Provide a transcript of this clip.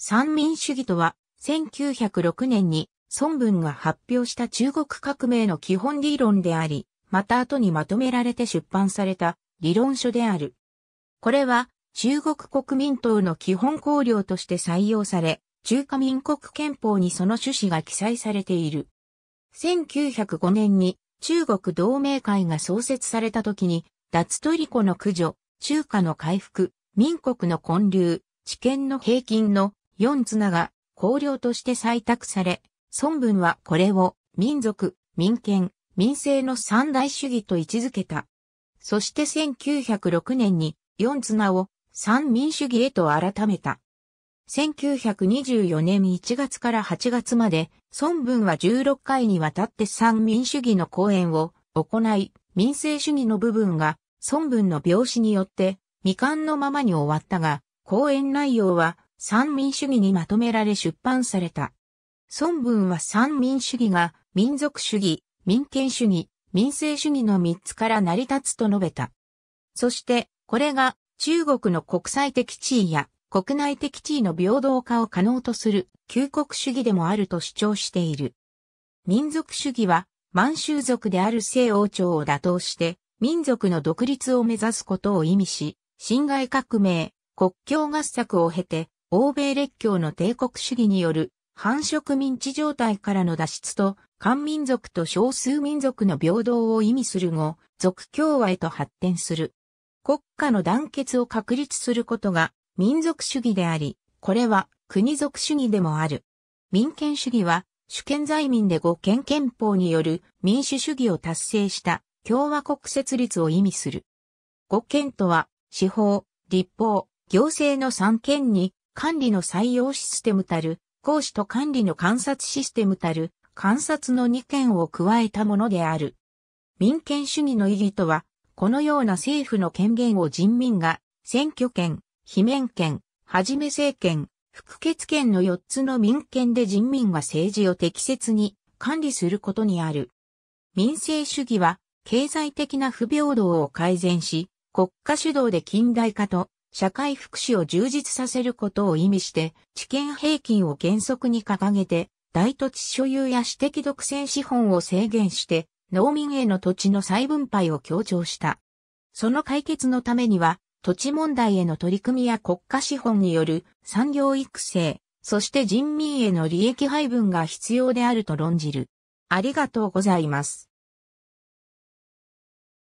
三民主義とは、1906年に孫文が発表した中国革命の基本理論であり、また後にまとめられて出版された理論書である。これは中国国民党の基本綱領として採用され、中華民国憲法にその趣旨が記載されている。1905年に中国同盟会が創設された時に、脱トリコの駆除、中華の回復、民国の混流、知見の平均の4綱が公領として採択され、孫文はこれを民族、民権、民政の三大主義と位置づけた。そして1906年に4綱を三民主義へと改めた。1924年1月から8月まで、孫文は16回にわたって三民主義の講演を行い、民政主義の部分が孫文の病死によって未完のままに終わったが、講演内容は三民主義にまとめられ出版された。孫文は三民主義が民族主義、民権主義、民生主義の三つから成り立つと述べた。そして、これが中国の国際的地位や国内的地位の平等化を可能とする旧国主義でもあると主張している。民族主義は満州族である西王朝を打倒して民族の独立を目指すことを意味し、侵害革命、国境合作を経て欧米列強の帝国主義による繁殖民地状態からの脱出と、漢民族と少数民族の平等を意味する後、族共和へと発展する。国家の団結を確立することが民族主義であり、これは国族主義でもある。民権主義は主権在民で五権憲法による民主主義を達成した共和国設立を意味する。五権とは司法、立法、行政の三権に管理の採用システムたる、講師と管理の観察システムたる、観察の2件を加えたものである。民権主義の意義とは、このような政府の権限を人民が、選挙権、罷免権、はじめ政権、副決権の4つの民権で人民が政治を適切に管理することにある。民政主義は、経済的な不平等を改善し、国家主導で近代化と社会福祉を充実させることを意味して、地権平均を原則に掲げて、大土地所有や私的独占資本を制限して、農民への土地の再分配を強調した。その解決のためには、土地問題への取り組みや国家資本による産業育成、そして人民への利益配分が必要であると論じる。ありがとうございます。